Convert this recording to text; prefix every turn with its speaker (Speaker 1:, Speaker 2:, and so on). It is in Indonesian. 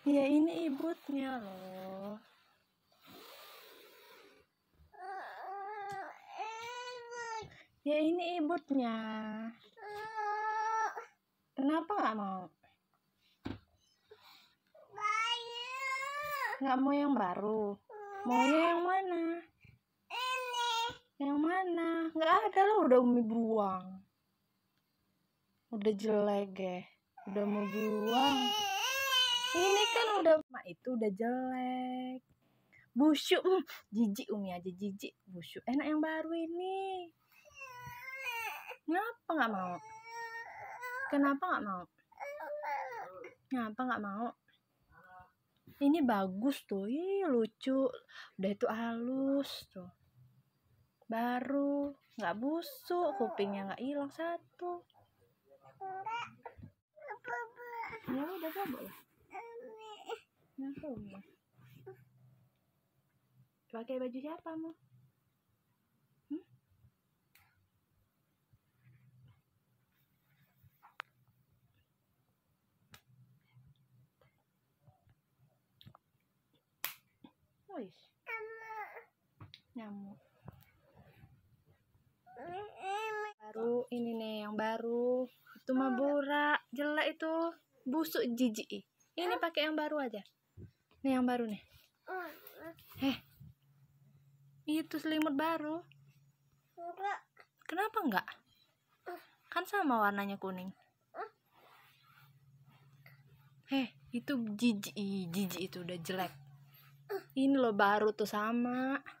Speaker 1: ya ini ibutnya loh ya ini ibutnya kenapa nggak mau nggak mau yang baru maunya yang mana ini yang mana nggak ada loh udah umi buang udah jelek ya udah mau buang udah mak itu udah jelek busuk hmm, jijik umi aja jijik busuk enak yang baru ini ngapa nggak mau kenapa nggak mau ngapa nggak mau ini bagus tuh Ih, lucu udah itu halus tuh baru nggak busuk kupingnya nggak hilang satu ya udah coba lah ngapain Pakai baju siapa mu Hmm? Nyamuk. Baru ini nih yang baru. Itu mah borak, jelek itu. Busuk jijik. Ini pakai yang baru aja. Nih yang baru nih. Oh. Eh. Itu selimut baru. Enggak. Kenapa enggak? Kan sama warnanya kuning. Oh. Eh, itu jijik, jijik itu udah jelek. Ini loh baru tuh sama.